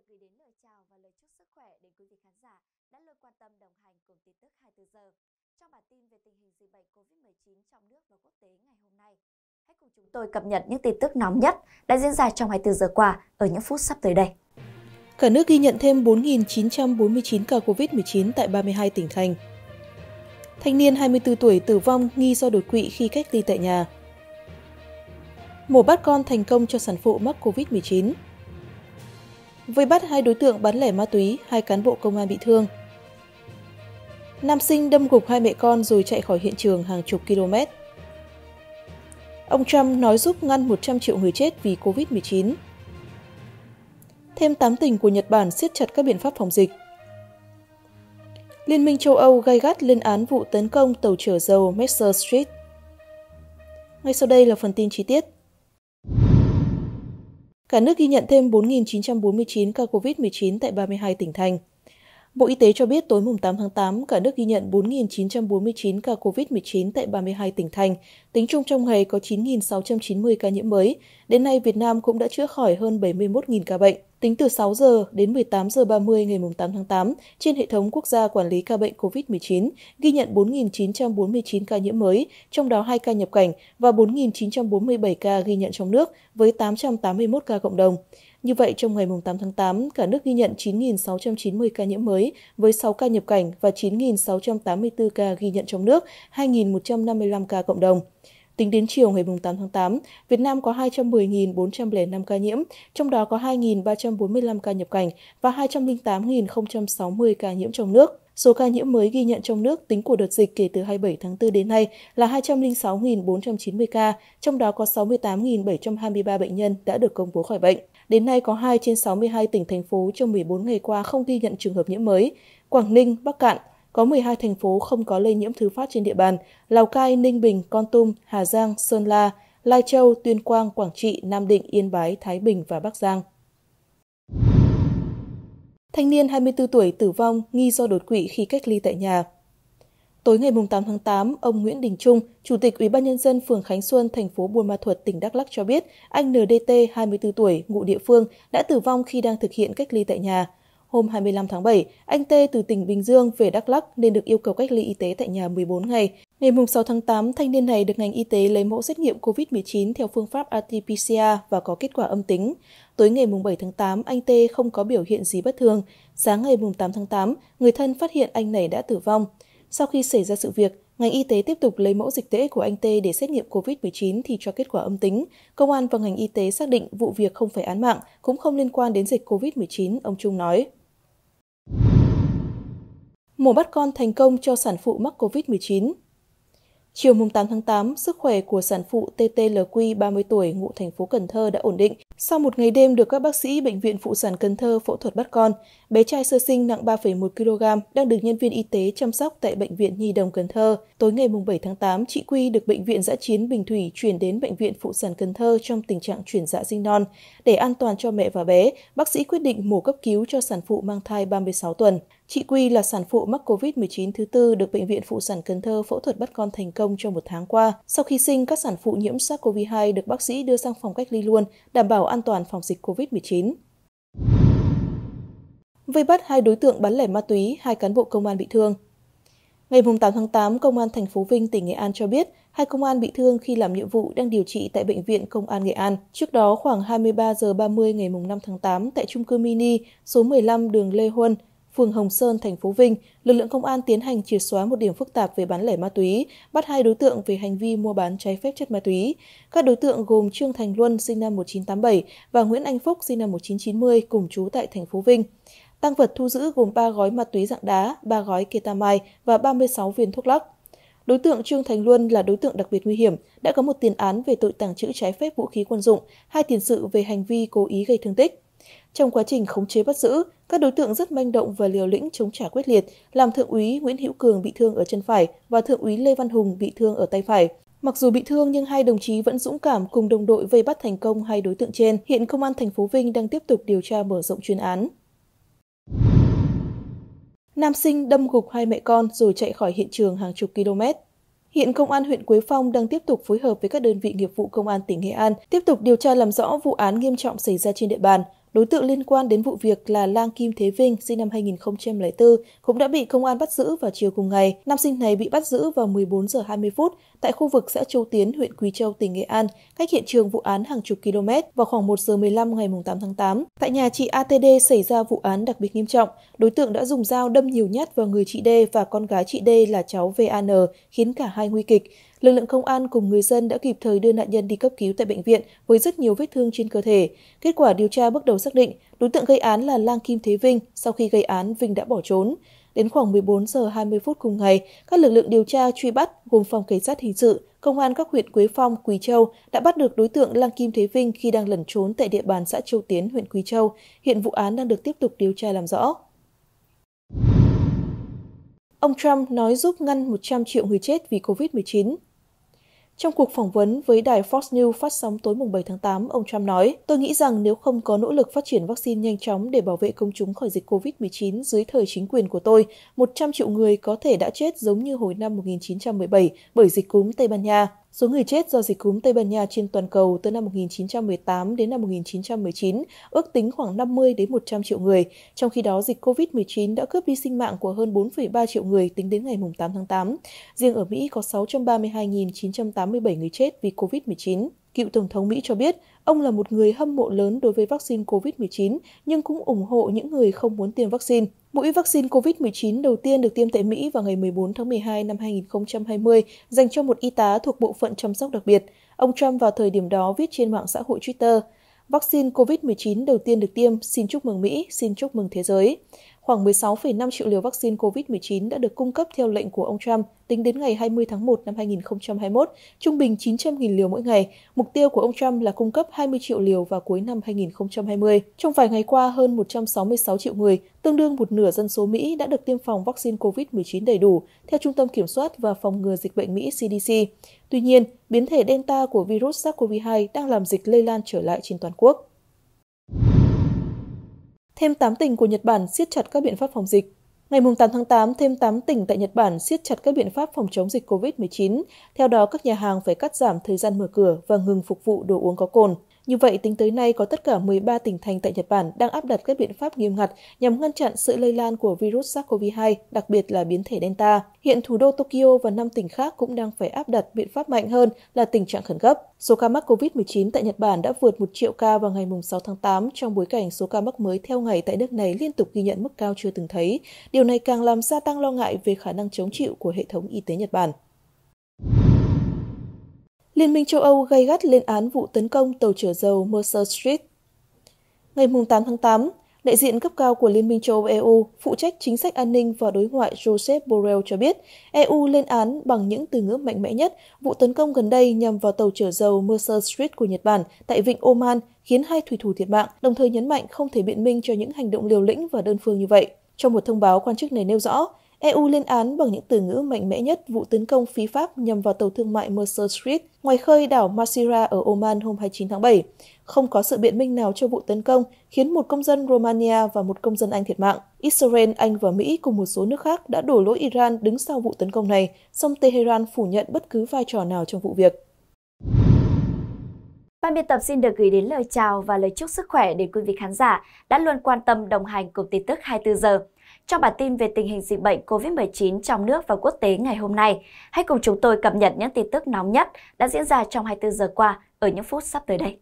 được gửi đến lời chào và lời chúc sức khỏe đến quý vị khán giả đã luôn quan tâm đồng hành cùng tin tức 24 giờ trong bản tin về tình hình dịch bệnh COVID-19 trong nước và quốc tế ngày hôm nay. Hãy cùng chúng tôi cập nhật những tin tức nóng nhất đã diễn ra trong 24 giờ qua ở những phút sắp tới đây. Cả nước ghi nhận thêm 4.949 ca COVID-19 tại 32 tỉnh thành. Thanh niên 24 tuổi tử vong nghi do đột quỵ khi cách ly tại nhà. Mổ bắt con thành công cho sản phụ mắc COVID-19 vây bắt hai đối tượng bán lẻ ma túy, hai cán bộ công an bị thương. Nam sinh đâm gục hai mẹ con rồi chạy khỏi hiện trường hàng chục km. Ông Trump nói giúp ngăn 100 triệu người chết vì Covid-19. Thêm 8 tỉnh của Nhật Bản siết chặt các biện pháp phòng dịch. Liên minh châu Âu gay gắt lên án vụ tấn công tàu chở dầu Messer Street. Ngay sau đây là phần tin chi tiết. Cả nước ghi nhận thêm 4.949 ca COVID-19 tại 32 tỉnh thành. Bộ Y tế cho biết tối 8 tháng 8, cả nước ghi nhận 4.949 ca COVID-19 tại 32 tỉnh thành. Tính chung trong ngày có 9.690 ca nhiễm mới. Đến nay, Việt Nam cũng đã chữa khỏi hơn 71.000 ca bệnh. Tính từ 6 giờ đến 18 giờ 30 ngày 8 tháng 8, trên hệ thống quốc gia quản lý ca bệnh COVID-19 ghi nhận 4.949 ca nhiễm mới, trong đó 2 ca nhập cảnh và 4.947 ca ghi nhận trong nước với 881 ca cộng đồng. Như vậy, trong ngày 8 tháng 8, cả nước ghi nhận 9.690 ca nhiễm mới với 6 ca nhập cảnh và 9.684 ca ghi nhận trong nước, 2.155 ca cộng đồng. Tính đến chiều ngày 8 tháng 8, Việt Nam có 210.405 ca nhiễm, trong đó có 2.345 ca nhập cảnh và 208.060 ca nhiễm trong nước. Số ca nhiễm mới ghi nhận trong nước tính của đợt dịch kể từ 27 tháng 4 đến nay là 206.490 ca, trong đó có 68.723 bệnh nhân đã được công bố khỏi bệnh. Đến nay có 2 trên 62 tỉnh thành phố trong 14 ngày qua không ghi nhận trường hợp nhiễm mới. Quảng Ninh, Bắc Cạn, có 12 thành phố không có lây nhiễm thứ phát trên địa bàn, Lào Cai, Ninh Bình, Con Tum, Hà Giang, Sơn La, Lai Châu, Tuyên Quang, Quảng Trị, Nam Định, Yên Bái, Thái Bình và Bắc Giang. Thanh niên 24 tuổi tử vong nghi do đột quỵ khi cách ly tại nhà. Tối ngày 8 tháng 8, ông Nguyễn Đình Trung, Chủ tịch Ủy ban nhân dân phường Khánh Xuân, thành phố Buôn Ma Thuột, tỉnh Đắk Lắk cho biết, anh NDT 24 tuổi, ngụ địa phương đã tử vong khi đang thực hiện cách ly tại nhà. Hôm 25 tháng 7, anh T từ tỉnh Bình Dương về Đắk Lắk nên được yêu cầu cách ly y tế tại nhà 14 ngày. Ngày 6 tháng 8, thanh niên này được ngành y tế lấy mẫu xét nghiệm COVID-19 theo phương pháp RT-PCR và có kết quả âm tính. Tối ngày 7 tháng 8, anh T không có biểu hiện gì bất thường. Sáng ngày 8 tháng 8, người thân phát hiện anh này đã tử vong. Sau khi xảy ra sự việc, ngành y tế tiếp tục lấy mẫu dịch tễ của anh T để xét nghiệm COVID-19 thì cho kết quả âm tính. Công an và ngành y tế xác định vụ việc không phải án mạng, cũng không liên quan đến dịch COVID-19, ông Trung nói mổ bắt con thành công cho sản phụ mắc COVID-19. Chiều 8 tháng 8, sức khỏe của sản phụ TTLQ 30 tuổi ngụ thành phố Cần Thơ đã ổn định. Sau một ngày đêm được các bác sĩ Bệnh viện Phụ sản Cần Thơ phẫu thuật bắt con, bé trai sơ sinh nặng 3,1 kg đang được nhân viên y tế chăm sóc tại Bệnh viện Nhi đồng Cần Thơ. Tối ngày 7 tháng 8, chị Quy được Bệnh viện Giã chiến Bình Thủy chuyển đến Bệnh viện Phụ sản Cần Thơ trong tình trạng chuyển dạ sinh non. Để an toàn cho mẹ và bé, bác sĩ quyết định mổ cấp cứu cho sản phụ mang thai 36 tuần. Chị Quy là sản phụ mắc COVID-19 thứ tư được Bệnh viện Phụ sản Cần Thơ phẫu thuật bắt con thành công trong một tháng qua. Sau khi sinh, các sản phụ nhiễm SARS-CoV-2 được bác sĩ đưa sang phòng cách ly luôn, đảm bảo an toàn phòng dịch COVID-19. Vây bắt hai đối tượng bán lẻ ma túy, hai cán bộ công an bị thương. Ngày 8 tháng 8, Công an thành phố Vinh, tỉnh Nghệ An cho biết, hai công an bị thương khi làm nhiệm vụ đang điều trị tại Bệnh viện Công an Nghệ An. Trước đó, khoảng 23 giờ 30 ngày 5 tháng 8, tại trung cư mini số 15 đường Lê Huân, phường Hồng Sơn, thành phố Vinh, lực lượng công an tiến hành triệt xóa một điểm phức tạp về bán lẻ ma túy, bắt hai đối tượng về hành vi mua bán trái phép chất ma túy. Các đối tượng gồm Trương Thành Luân sinh năm 1987 và Nguyễn Anh Phúc sinh năm 1990 cùng trú tại thành phố Vinh. Tăng vật thu giữ gồm 3 gói ma túy dạng đá, 3 gói ketamine và 36 viên thuốc lắc. Đối tượng Trương Thành Luân là đối tượng đặc biệt nguy hiểm, đã có một tiền án về tội tàng trữ trái phép vũ khí quân dụng, hai tiền sự về hành vi cố ý gây thương tích. Trong quá trình khống chế bắt giữ, các đối tượng rất manh động và liều lĩnh chống trả quyết liệt, làm thượng úy Nguyễn Hữu Cường bị thương ở chân phải và thượng úy Lê Văn Hùng bị thương ở tay phải. Mặc dù bị thương nhưng hai đồng chí vẫn dũng cảm cùng đồng đội vây bắt thành công hai đối tượng trên. Hiện công an thành phố Vinh đang tiếp tục điều tra mở rộng chuyên án. Nam sinh đâm gục hai mẹ con rồi chạy khỏi hiện trường hàng chục km. Hiện công an huyện Quế Phong đang tiếp tục phối hợp với các đơn vị nghiệp vụ công an tỉnh Nghệ An tiếp tục điều tra làm rõ vụ án nghiêm trọng xảy ra trên địa bàn. Đối tượng liên quan đến vụ việc là Lang Kim Thế Vinh, sinh năm 2004, cũng đã bị công an bắt giữ vào chiều cùng ngày. Nam sinh này bị bắt giữ vào 14 giờ 20 phút tại khu vực xã Châu Tiến, huyện Quỳ Châu, tỉnh Nghệ An, cách hiện trường vụ án hàng chục km vào khoảng 1 giờ 15 ngày 8 tháng 8. Tại nhà chị ATD xảy ra vụ án đặc biệt nghiêm trọng, đối tượng đã dùng dao đâm nhiều nhát vào người chị D và con gái chị D là cháu VAN, khiến cả hai nguy kịch. Lực lượng công an cùng người dân đã kịp thời đưa nạn nhân đi cấp cứu tại bệnh viện với rất nhiều vết thương trên cơ thể. Kết quả điều tra bước đầu xác định, đối tượng gây án là Lang Kim Thế Vinh, sau khi gây án Vinh đã bỏ trốn. Đến khoảng 14 giờ 20 phút cùng ngày, các lực lượng điều tra truy bắt gồm phòng cảnh sát hình sự, công an các huyện Quế Phong, Quỳ Châu đã bắt được đối tượng Lang Kim Thế Vinh khi đang lẩn trốn tại địa bàn xã Châu Tiến, huyện Quỳ Châu. Hiện vụ án đang được tiếp tục điều tra làm rõ. Ông Trump nói giúp ngăn 100 triệu người chết vì COVID-19. Trong cuộc phỏng vấn với đài Fox News phát sóng tối 7 tháng 8, ông Trump nói, Tôi nghĩ rằng nếu không có nỗ lực phát triển vaccine nhanh chóng để bảo vệ công chúng khỏi dịch COVID-19 dưới thời chính quyền của tôi, 100 triệu người có thể đã chết giống như hồi năm 1917 bởi dịch cúm Tây Ban Nha. Số người chết do dịch cúm Tây Ban Nha trên toàn cầu từ năm 1918 đến năm 1919 ước tính khoảng 50 đến 100 triệu người, trong khi đó dịch COVID-19 đã cướp đi sinh mạng của hơn 4,3 triệu người tính đến ngày 8 tháng 8. Riêng ở Mỹ có 632.987 người chết vì COVID-19. Cựu Tổng thống Mỹ cho biết, ông là một người hâm mộ lớn đối với vaccine COVID-19, nhưng cũng ủng hộ những người không muốn tiêm vaccine. Mũi vaccine COVID-19 đầu tiên được tiêm tại Mỹ vào ngày 14 tháng 12 năm 2020 dành cho một y tá thuộc bộ phận chăm sóc đặc biệt. Ông Trump vào thời điểm đó viết trên mạng xã hội Twitter, vaccine COVID-19 đầu tiên được tiêm, xin chúc mừng Mỹ, xin chúc mừng thế giới khoảng 16,5 triệu liều vaccine COVID-19 đã được cung cấp theo lệnh của ông Trump tính đến ngày 20 tháng 1 năm 2021, trung bình 900.000 liều mỗi ngày. Mục tiêu của ông Trump là cung cấp 20 triệu liều vào cuối năm 2020. Trong vài ngày qua, hơn 166 triệu người, tương đương một nửa dân số Mỹ đã được tiêm phòng vaccine COVID-19 đầy đủ, theo Trung tâm Kiểm soát và Phòng ngừa Dịch bệnh Mỹ CDC. Tuy nhiên, biến thể Delta của virus SARS-CoV-2 đang làm dịch lây lan trở lại trên toàn quốc. Thêm 8 tỉnh của Nhật Bản siết chặt các biện pháp phòng dịch. Ngày 8 tháng 8, thêm 8 tỉnh tại Nhật Bản siết chặt các biện pháp phòng chống dịch COVID-19. Theo đó, các nhà hàng phải cắt giảm thời gian mở cửa và ngừng phục vụ đồ uống có cồn. Như vậy, tính tới nay có tất cả 13 tỉnh thành tại Nhật Bản đang áp đặt các biện pháp nghiêm ngặt nhằm ngăn chặn sự lây lan của virus SARS-CoV-2, đặc biệt là biến thể Delta. Hiện thủ đô Tokyo và 5 tỉnh khác cũng đang phải áp đặt biện pháp mạnh hơn là tình trạng khẩn cấp. Số ca mắc COVID-19 tại Nhật Bản đã vượt 1 triệu ca vào ngày 6 tháng 8 trong bối cảnh số ca mắc mới theo ngày tại nước này liên tục ghi nhận mức cao chưa từng thấy. Điều này càng làm gia tăng lo ngại về khả năng chống chịu của hệ thống y tế Nhật Bản. Liên minh châu Âu gây gắt lên án vụ tấn công tàu chở dầu Mercer Street. Ngày 8 tháng 8, đại diện cấp cao của Liên minh châu Âu EU phụ trách chính sách an ninh và đối ngoại Joseph Borrell cho biết EU lên án bằng những từ ngữ mạnh mẽ nhất vụ tấn công gần đây nhằm vào tàu chở dầu Mercer Street của Nhật Bản tại vịnh Oman khiến hai thủy thủ thiệt mạng, đồng thời nhấn mạnh không thể biện minh cho những hành động liều lĩnh và đơn phương như vậy. Trong một thông báo, quan chức này nêu rõ, EU lên án bằng những từ ngữ mạnh mẽ nhất vụ tấn công phi Pháp nhằm vào tàu thương mại Mercer Street ngoài khơi đảo Masira ở Oman hôm 29 tháng 7. Không có sự biện minh nào cho vụ tấn công, khiến một công dân Romania và một công dân Anh thiệt mạng. Israel, Anh và Mỹ cùng một số nước khác đã đổ lỗi Iran đứng sau vụ tấn công này, song Tehran phủ nhận bất cứ vai trò nào trong vụ việc. Ban biên tập xin được gửi đến lời chào và lời chúc sức khỏe đến quý vị khán giả đã luôn quan tâm đồng hành cùng tin tức 24 giờ. Trong bản tin về tình hình dịch bệnh COVID-19 trong nước và quốc tế ngày hôm nay, hãy cùng chúng tôi cập nhật những tin tức nóng nhất đã diễn ra trong 24 giờ qua ở những phút sắp tới đây.